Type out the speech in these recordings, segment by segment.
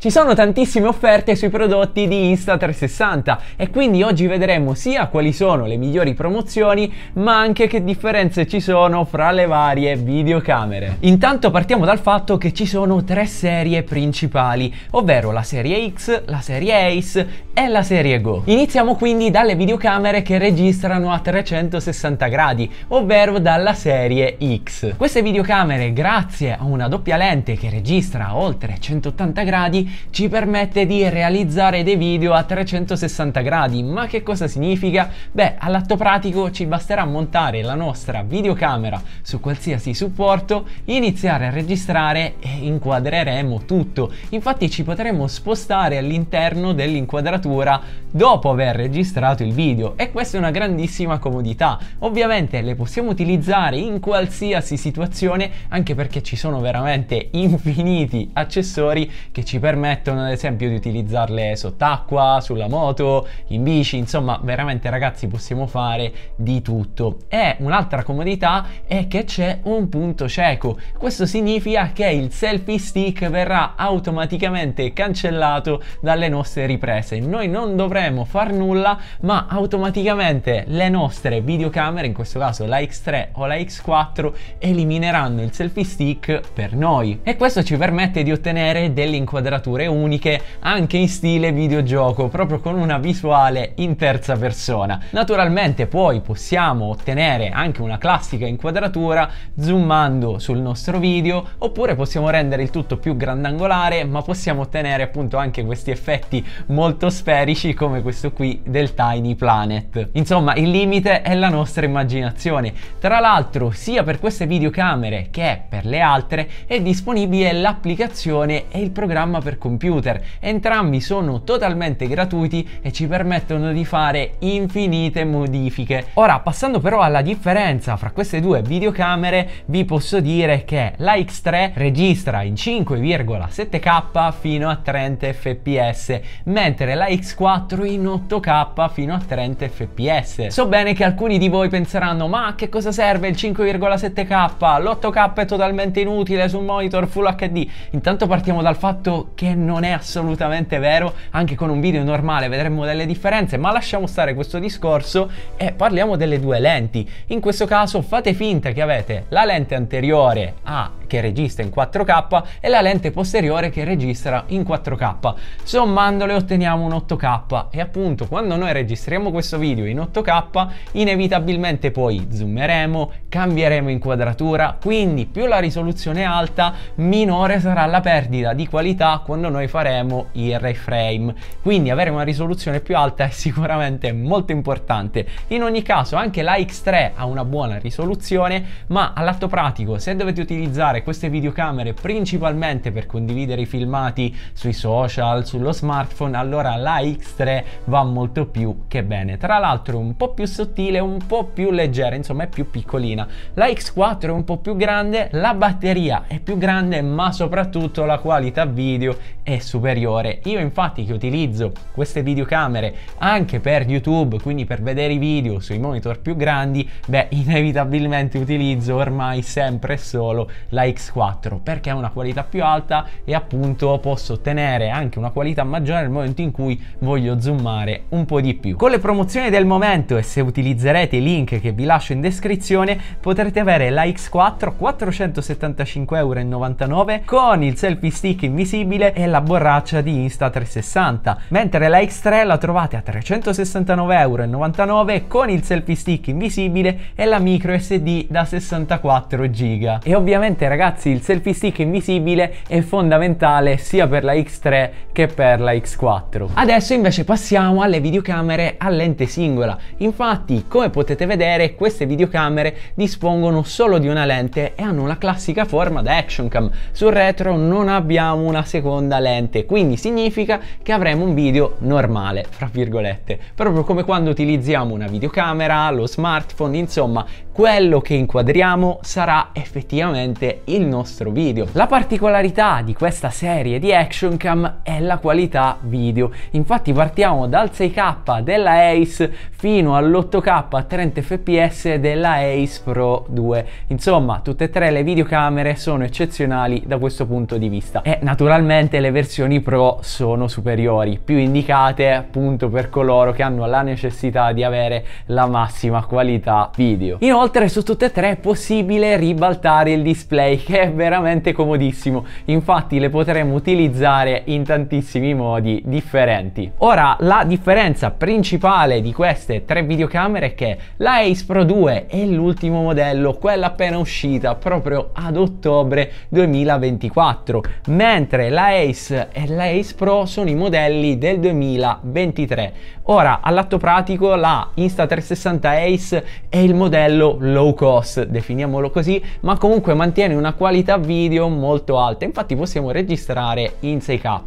Ci sono tantissime offerte sui prodotti di Insta360 e quindi oggi vedremo sia quali sono le migliori promozioni ma anche che differenze ci sono fra le varie videocamere. Intanto partiamo dal fatto che ci sono tre serie principali, ovvero la serie X, la serie Ace e la serie Go. Iniziamo quindi dalle videocamere che registrano a 360 gradi, ovvero dalla serie X. Queste videocamere grazie a una doppia lente che registra a oltre 180 gradi ci permette di realizzare dei video a 360 gradi. Ma che cosa significa? Beh, all'atto pratico ci basterà montare la nostra videocamera su qualsiasi supporto, iniziare a registrare e inquadreremo tutto. Infatti ci potremo spostare all'interno dell'inquadratura dopo aver registrato il video e questa è una grandissima comodità. Ovviamente le possiamo utilizzare in qualsiasi situazione anche perché ci sono veramente infiniti accessori che ci permettono permettono ad esempio di utilizzarle sott'acqua, sulla moto, in bici, insomma veramente ragazzi possiamo fare di tutto. E un'altra comodità è che c'è un punto cieco, questo significa che il selfie stick verrà automaticamente cancellato dalle nostre riprese, noi non dovremo far nulla ma automaticamente le nostre videocamere, in questo caso la X3 o la X4, elimineranno il selfie stick per noi e questo ci permette di ottenere dell'inquadratura sfumature uniche anche in stile videogioco, proprio con una visuale in terza persona. Naturalmente poi possiamo ottenere anche una classica inquadratura zoomando sul nostro video oppure possiamo rendere il tutto più grandangolare ma possiamo ottenere appunto anche questi effetti molto sferici come questo qui del Tiny Planet. Insomma il limite è la nostra immaginazione. Tra l'altro sia per queste videocamere che per le altre è disponibile l'applicazione e il programma per computer. Entrambi sono totalmente gratuiti e ci permettono di fare infinite modifiche. Ora, passando però alla differenza fra queste due videocamere, vi posso dire che la X3 registra in 5,7K fino a 30 fps, mentre la X4 in 8K fino a 30 fps. So bene che alcuni di voi penseranno ma a che cosa serve il 5,7K? L'8K è totalmente inutile su un monitor Full HD. Intanto partiamo dal fatto che che non è assolutamente vero, anche con un video normale vedremmo delle differenze, ma lasciamo stare questo discorso e parliamo delle due lenti. In questo caso fate finta che avete la lente anteriore a che registra in 4K e la lente posteriore che registra in 4K. Sommandole otteniamo un 8K e appunto quando noi registriamo questo video in 8K inevitabilmente poi zoomeremo, cambieremo inquadratura, quindi più la risoluzione è alta minore sarà la perdita di qualità quando noi faremo il reframe. Quindi avere una risoluzione più alta è sicuramente molto importante. In ogni caso anche la X3 ha una buona risoluzione ma all'atto pratico se dovete utilizzare utilizzare queste videocamere principalmente per condividere i filmati sui social, sullo smartphone, allora la X3 va molto più che bene. Tra l'altro è un po' più sottile, un po' più leggera, insomma è più piccolina. La X4 è un po' più grande, la batteria è più grande, ma soprattutto la qualità video è superiore. Io infatti che utilizzo queste videocamere anche per YouTube, quindi per vedere i video sui monitor più grandi, beh inevitabilmente utilizzo ormai sempre solo la X4 perché ha una qualità più alta e appunto posso ottenere anche una qualità maggiore nel momento in cui voglio zoomare un po' di più. Con le promozioni del momento e se utilizzerete i link che vi lascio in descrizione potrete avere la X4 475,99€ con il selfie stick invisibile e la borraccia di Insta360 mentre la X3 la trovate a 369,99€ con il selfie stick invisibile e la micro SD da 64 giga. E ovviamente ragazzi ragazzi il selfie stick invisibile è fondamentale sia per la X3 che per la X4. Adesso invece passiamo alle videocamere a lente singola. Infatti come potete vedere queste videocamere dispongono solo di una lente e hanno la classica forma da action cam. Sul retro non abbiamo una seconda lente quindi significa che avremo un video normale fra virgolette proprio come quando utilizziamo una videocamera, lo smartphone insomma quello che inquadriamo sarà effettivamente il nostro video. La particolarità di questa serie di action cam è la qualità video. Infatti partiamo dal 6K della Ace fino all'8K a 30 fps della Ace Pro 2. Insomma, tutte e tre le videocamere sono eccezionali da questo punto di vista. E naturalmente le versioni Pro sono superiori, più indicate appunto per coloro che hanno la necessità di avere la massima qualità video. Inoltre su tutte e tre è possibile ribaltare il display che è veramente comodissimo. Infatti le potremo utilizzare in tantissimi modi differenti. Ora la differenza principale di queste tre videocamere è che la Ace Pro 2 è l'ultimo modello, quella appena uscita proprio ad ottobre 2024, mentre la Ace e la Ace Pro sono i modelli del 2023 Ora, all'atto pratico, la Insta360 Ace è il modello low cost, definiamolo così, ma comunque mantiene una qualità video molto alta. Infatti possiamo registrare in 6K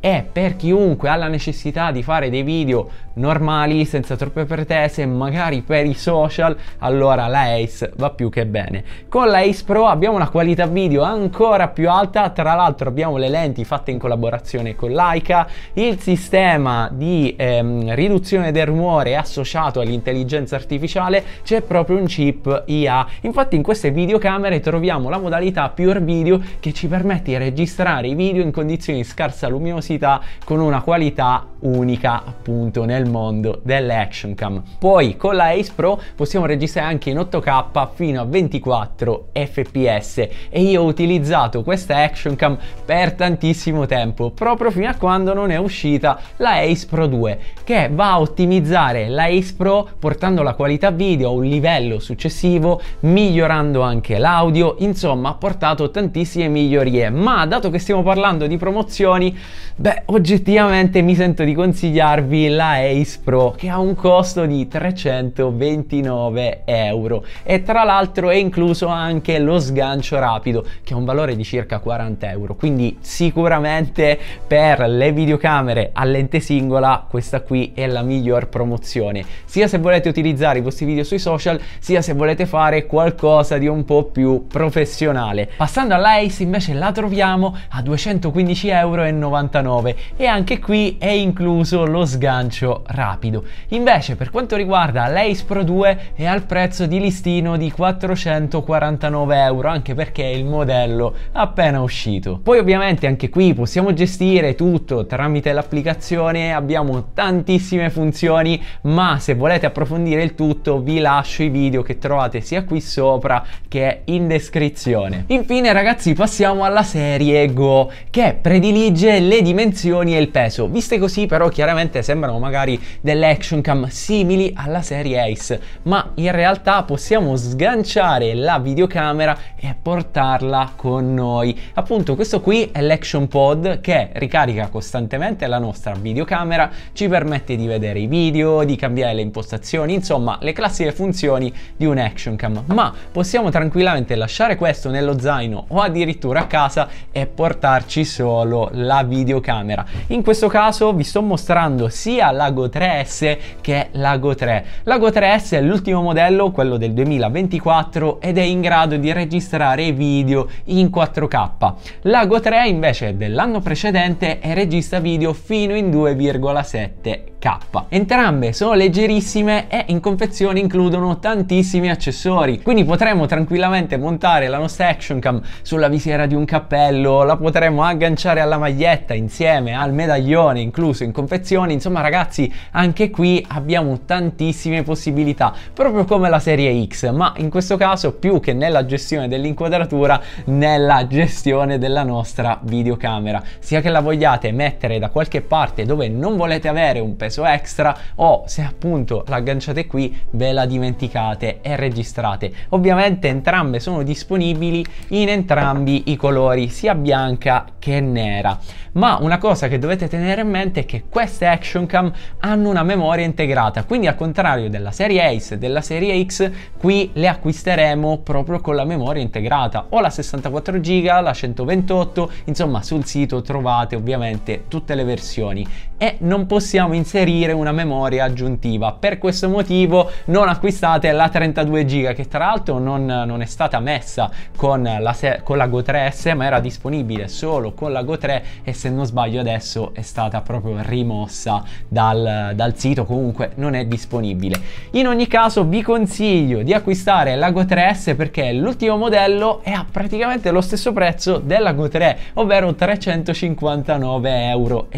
e per chiunque ha la necessità di fare dei video normali, senza troppe pretese, magari per i social, allora la Ace va più che bene. Con la Ace Pro abbiamo una qualità video ancora più alta, tra l'altro abbiamo le lenti fatte in collaborazione con Leica, il sistema di ehm, riduzione del rumore associato all'intelligenza artificiale, c'è proprio un chip IA. Infatti in queste videocamere troviamo la modalità Pure Video che ci permette di registrare i video in condizioni di scarsa luminosità con una qualità unica appunto nel del mondo action Cam. Poi con la Ace Pro possiamo registrare anche in 8K fino a 24 fps e io ho utilizzato questa Action Cam per tantissimo tempo, proprio fino a quando non è uscita la Ace Pro 2 che va a ottimizzare la Ace Pro portando la qualità video a un livello successivo, migliorando anche l'audio, insomma ha portato tantissime migliorie, ma dato che stiamo parlando di promozioni, beh oggettivamente mi sento di consigliarvi la Ace Ace Pro che ha un costo di 329 euro e tra l'altro è incluso anche lo sgancio rapido che ha un valore di circa 40 euro quindi sicuramente per le videocamere a lente singola questa qui è la miglior promozione sia se volete utilizzare i vostri video sui social sia se volete fare qualcosa di un po' più professionale passando alla Ace invece la troviamo a 215,99 euro e anche qui è incluso lo sgancio rapido. Invece per quanto riguarda l'Ace Pro 2 è al prezzo di listino di 449 euro anche perché è il modello appena uscito. Poi ovviamente anche qui possiamo gestire tutto tramite l'applicazione, abbiamo tantissime funzioni ma se volete approfondire il tutto vi lascio i video che trovate sia qui sopra che in descrizione. Infine ragazzi passiamo alla serie Go che predilige le dimensioni e il peso, viste così però chiaramente sembrano magari delle action cam simili alla serie Ace, ma in realtà possiamo sganciare la videocamera e portarla con noi. Appunto questo qui è l'action pod che ricarica costantemente la nostra videocamera, ci permette di vedere i video, di cambiare le impostazioni, insomma le classiche funzioni di un action cam, ma possiamo tranquillamente lasciare questo nello zaino o addirittura a casa e portarci solo la videocamera. In questo caso vi sto mostrando sia la Lago 3S che è Lago 3. Lago 3S è l'ultimo modello, quello del 2024 ed è in grado di registrare video in 4K. Lago 3 invece dell'anno precedente e registra video fino in 2,7K. Entrambe sono leggerissime e in confezione includono tantissimi accessori, quindi potremo tranquillamente montare la nostra action cam sulla visiera di un cappello, la potremo agganciare alla maglietta insieme al medaglione incluso in confezione, insomma ragazzi anche qui abbiamo tantissime possibilità, proprio come la serie X, ma in questo caso più che nella gestione dell'inquadratura, nella gestione della nostra videocamera, sia che la vogliate mettere da qualche parte dove non volete avere un peso peso extra o se appunto l'agganciate qui ve la dimenticate e registrate. Ovviamente entrambe sono disponibili in entrambi i colori, sia bianca che nera. Ma una cosa che dovete tenere in mente è che queste action cam hanno una memoria integrata, quindi al contrario della serie Ace e della serie X, qui le acquisteremo proprio con la memoria integrata, o la 64 GB, la 128, insomma sul sito trovate ovviamente tutte le versioni e non possiamo inserire inserire una memoria aggiuntiva. Per questo motivo non acquistate la 32 GB che tra l'altro non, non, è stata messa con la, con la Go 3S ma era disponibile solo con la Go 3 e se non sbaglio adesso è stata proprio rimossa dal, dal sito comunque non è disponibile. In ogni caso vi consiglio di acquistare la Go 3S perché l'ultimo modello è a praticamente lo stesso prezzo della Go 3 ovvero 359,99 euro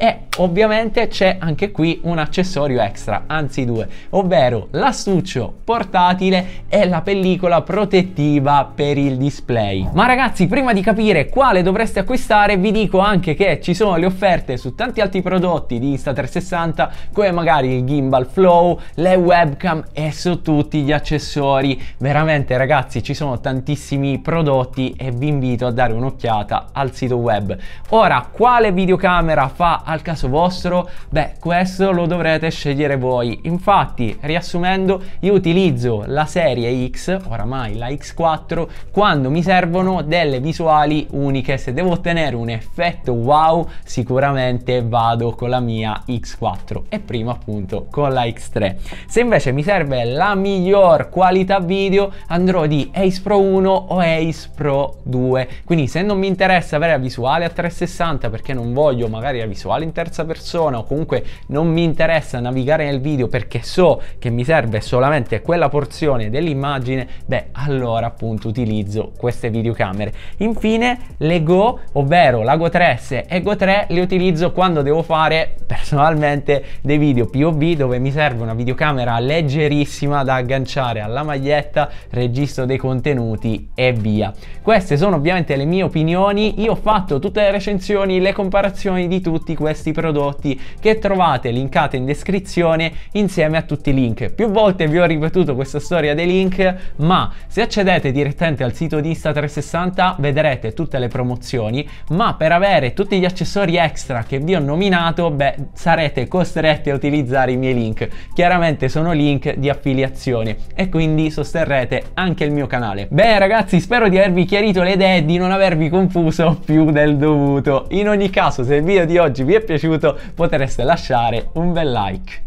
e ovviamente niente c'è anche qui un accessorio extra, anzi due, ovvero l'astuccio portatile e la pellicola protettiva per il display. Ma ragazzi, prima di capire quale dovreste acquistare, vi dico anche che ci sono le offerte su tanti altri prodotti di Insta360, come magari il gimbal Flow, le webcam e su tutti gli accessori. Veramente ragazzi, ci sono tantissimi prodotti e vi invito a dare un'occhiata al sito web. Ora, quale videocamera fa al caso vostro? euro? Beh, questo lo dovrete scegliere voi. Infatti, riassumendo, io utilizzo la serie X, oramai la X4, quando mi servono delle visuali uniche. Se devo ottenere un effetto wow, sicuramente vado con la mia X4 e prima appunto con la X3. Se invece mi serve la miglior qualità video, andrò di Ace Pro 1 o Ace Pro 2. Quindi se non mi interessa avere la visuale a 360 perché non voglio magari la visuale in terza persona, persona o comunque non mi interessa navigare nel video perché so che mi serve solamente quella porzione dell'immagine, beh allora appunto utilizzo queste videocamere. Infine le Go, ovvero la Go 3S e Go 3 le utilizzo quando devo fare personalmente dei video POV dove mi serve una videocamera leggerissima da agganciare alla maglietta, registro dei contenuti e via. Queste sono ovviamente le mie opinioni, io ho fatto tutte le recensioni, le comparazioni di tutti questi prodotti che trovate linkate in descrizione insieme a tutti i link. Più volte vi ho ripetuto questa storia dei link, ma se accedete direttamente al sito di Insta360 vedrete tutte le promozioni, ma per avere tutti gli accessori extra che vi ho nominato, beh, sarete costretti a utilizzare i miei link. Chiaramente sono link di affiliazione e quindi sosterrete anche il mio canale. Beh ragazzi, spero di avervi chiarito le idee e di non avervi confuso più del dovuto. In ogni caso, se il video di oggi vi è piaciuto, potete potreste lasciare un bel like.